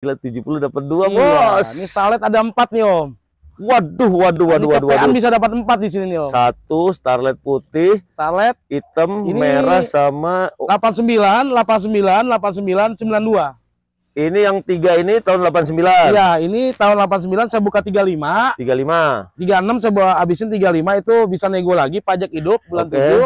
Gila 70 dapat 2, iya, Bos. Ini starlet ada 4 nih, Om. Waduh, waduh, waduh, ini waduh, waduh. bisa dapat 4 di sini nih, Om. Satu starlet putih, starlet hitam, ini merah sama 89, 89, 89, 92. Ini yang tiga ini tahun 89. Iya, ini tahun 89 saya buka 35. 35. 36 saya buka habisin 35 itu bisa nego lagi pajak hidup bulan okay.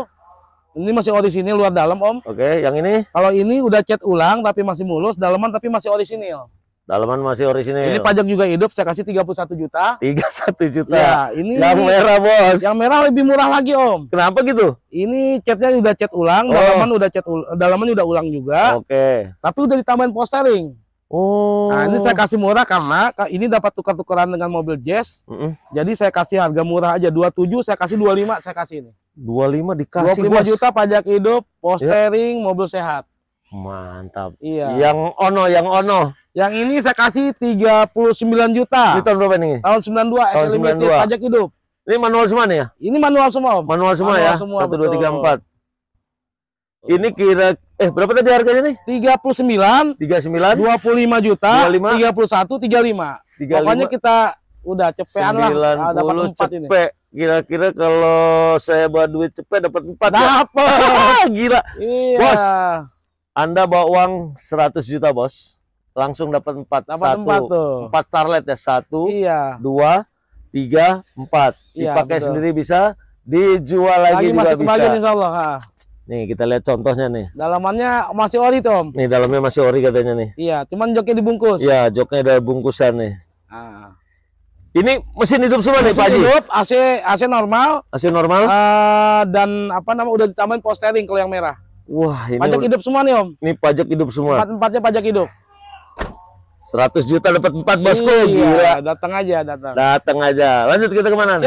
7. Ini masih orisinil luar dalam, Om. Oke, okay, yang ini? Kalau ini udah cat ulang tapi masih mulus, dalaman tapi masih orisinil. Dalaman masih orisinil. Ini pajak juga hidup, saya kasih 31 juta. 31 juta. Ya, ini yang merah, Bos. Yang merah lebih murah lagi, Om. Kenapa gitu? Ini catnya udah cat ulang, oh. dalaman udah cat dalaman udah ulang juga. Oke. Okay. Tapi udah ditambahin postering. Oh. Nah, ini saya kasih murah karena ini dapat tukar-tukaran dengan mobil Jazz. Mm -hmm. Jadi saya kasih harga murah aja 27, saya kasih 25, saya kasih ini. 25 dikasih 25 bos. juta pajak hidup, iya. postering, yeah. mobil sehat. Mantap. Iya. Yang ono, yang ono. Yang ini saya kasih 39 juta. Ini tahun berapa ini? Tahun 92, SL limited pajak hidup. Ini manual semua nih ya? Ini manual semua. Manual manual semua ya? Semua, 1, 2, 3, 4. Ini kira eh berapa tadi harganya nih? 39 39 25 juta 25 31 35. 35. Pokoknya kita udah cepean lah. Nah, dapat 4 ini. Kira-kira kalau saya bawa duit cepet dapat 4 ya? Dapat. Ya? Gila. Iya. Bos. Anda bawa uang 100 juta, Bos langsung dapat empat dapet satu empat, empat starlet ya satu iya. dua tiga empat iya, dipakai iya, sendiri bisa dijual lagi, lagi juga masih bisa Allah, ha. nih kita lihat contohnya nih dalamannya masih ori Tom nih dalamnya masih ori katanya nih iya cuman joknya dibungkus iya joknya ada bungkusan nih ah. Ini mesin hidup semua mesin nih Pak hidup, AC AC normal. AC normal. Uh, dan apa nama udah ditambahin post steering kalau yang merah. Wah, ini pajak hidup semua nih Om. Ini pajak hidup semua. Empat empatnya pajak hidup. 100 juta dapat 4 bosku, iya, gila. Datang aja, datang. Datang aja. Lanjut kita kemana? Nih?